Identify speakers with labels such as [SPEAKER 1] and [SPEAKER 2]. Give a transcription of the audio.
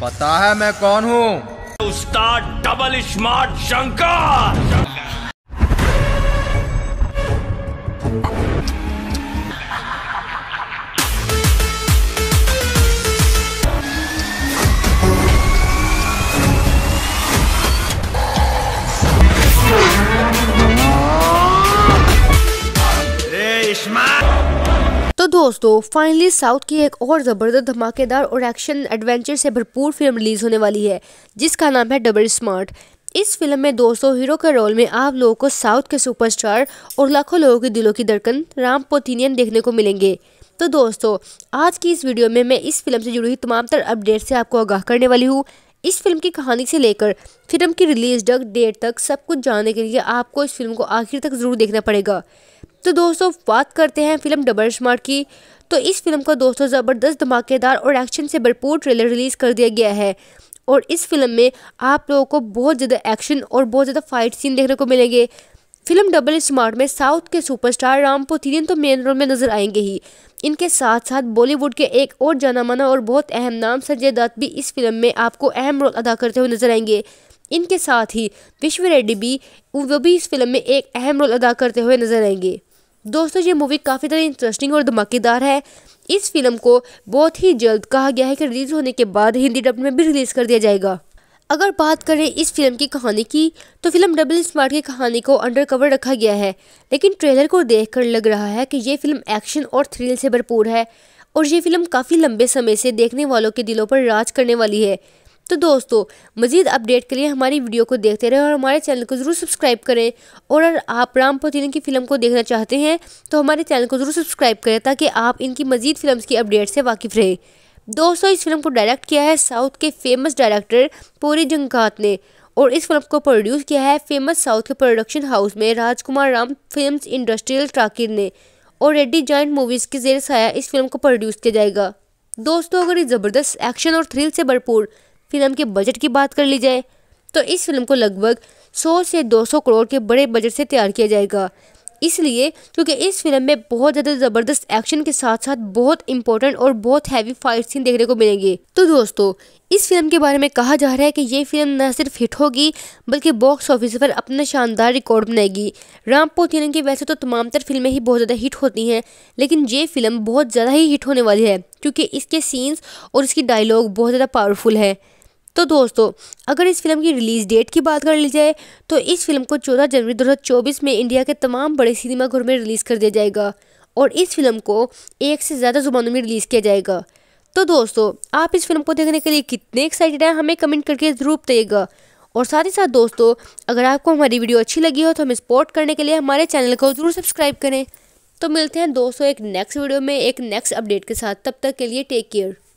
[SPEAKER 1] पता है मैं कौन हूँ उस्ताद डबल स्मार्ट शंकर तो दोस्तों फाइनली साउथ की एक और ज़बरदस्त धमाकेदार और एक्शन एडवेंचर से भरपूर फिल्म रिलीज़ होने वाली है जिसका नाम है डबल स्मार्ट इस फिल्म में दोस्तों हीरो के रोल में आप लोगों को साउथ के सुपरस्टार और लाखों लोगों के दिलों की धड़कन राम पोथिनियन देखने को मिलेंगे तो दोस्तों आज की इस वीडियो में मैं इस फिल्म से जुड़ी हुई तमाम तर अपडेट से आपको आगाह करने वाली हूँ इस फिल्म की कहानी से लेकर फिल्म की रिलीज तक डेट तक सब कुछ जानने के लिए आपको इस फिल्म को आखिर तक ज़रूर देखना पड़ेगा तो दोस्तों बात करते हैं फिल्म डबल स्मार्ट की तो इस फिल्म को दोस्तों ज़बरदस्त धमाकेदार और एक्शन से भरपूर ट्रेलर रिलीज़ कर दिया गया है और इस फिल्म में आप लोगों को बहुत ज़्यादा एक्शन और बहुत ज़्यादा फाइट सीन देखने को मिलेंगे फिल्म डबल स्मार्ट में साउथ के सुपरस्टार राम पोथीन तो मेन रोल में नजर आएंगे ही इनके साथ साथ बॉलीवुड के एक और जाना माना और बहुत अहम नाम संजय दत्त भी इस फिल्म में आपको अहम रोल अदा करते हुए नजर आएंगे इनके साथ ही विश्व रेड्डी भी वो भी इस फिल्म में एक अहम रोल अदा करते हुए नजर आएंगे दोस्तों ये मूवी काफ़ी ज़्यादा इंटरेस्टिंग और धमाकेदार है इस फिल्म को बहुत ही जल्द कहा गया है कि रिलीज़ होने के बाद हिंदी डब में भी रिलीज़ कर दिया जाएगा अगर बात करें इस फिल्म की कहानी की तो फिल्म डबल स्मार्ट की कहानी को अंडर कवर रखा गया है लेकिन ट्रेलर को देखकर लग रहा है कि ये फिल्म एक्शन और थ्रिल से भरपूर है और ये फिल्म काफ़ी लंबे समय से देखने वालों के दिलों पर राज करने वाली है तो दोस्तों मजीद अपडेट के लिए हमारी वीडियो को देखते रहें और हमारे चैनल को ज़रूर सब्सक्राइब करें और अगर आप राम पोतीन की फ़िल्म को देखना चाहते हैं तो हमारे चैनल को ज़रूर सब्सक्राइब करें ताकि आप इनकी मजीद फिल्म की अपडेट से वाकिफ़ रहें दोस्तों इस फिल्म को डायरेक्ट किया है साउथ के फेमस डायरेक्टर पूरी जंगात ने और इस फिल्म को प्रोड्यूस किया है फेमस साउथ के प्रोडक्शन हाउस में राजकुमार राम फिल्म्स इंडस्ट्रियल ट्राकिर ने और रेड्डी जॉइंट मूवीज़ के जेर साया इस फिल्म को प्रोड्यूस किया जाएगा दोस्तों अगर इस ज़बरदस्त एक्शन और थ्रिल से भरपूर फिल्म के बजट की बात कर ली जाए तो इस फिल्म को लगभग सौ से दो करोड़ के बड़े बजट से तैयार किया जाएगा इसलिए क्योंकि इस फिल्म में बहुत ज़्यादा ज़बरदस्त एक्शन के साथ साथ बहुत इंपॉर्टेंट और बहुत हैवी फाइट सीन देखने को मिलेंगे तो दोस्तों इस फिल्म के बारे में कहा जा रहा है कि ये फिल्म न सिर्फ हिट होगी बल्कि बॉक्स ऑफिस पर अपना शानदार रिकॉर्ड बनाएगी राम पोथियन की वैसे तो तमाम तर फिल्में ही बहुत ज़्यादा हिट होती हैं लेकिन ये फिल्म बहुत ज़्यादा ही हिट होने वाली है क्योंकि इसके सीन्स और इसकी डायलॉग बहुत ज़्यादा पावरफुल है तो दोस्तों अगर इस फिल्म की रिलीज़ डेट की बात कर ली जाए तो इस फिल्म को 14 जनवरी 2024 में इंडिया के तमाम बड़े सिनेमाघरों में रिलीज़ कर दिया जाएगा और इस फिल्म को एक से ज़्यादा जुबानों में रिलीज़ किया जाएगा तो दोस्तों आप इस फिल्म को देखने के लिए कितने एक्साइटेड हैं हमें कमेंट करके ज़रूर बताइएगा और साथ ही साथ दोस्तों अगर आपको हमारी वीडियो अच्छी लगी हो तो हमें सपोर्ट करने के लिए हमारे चैनल को ज़रूर सब्सक्राइब करें तो मिलते हैं दोस्तों एक नेक्स्ट वीडियो में एक नेक्स्ट अपडेट के साथ तब तक के लिए टेक केयर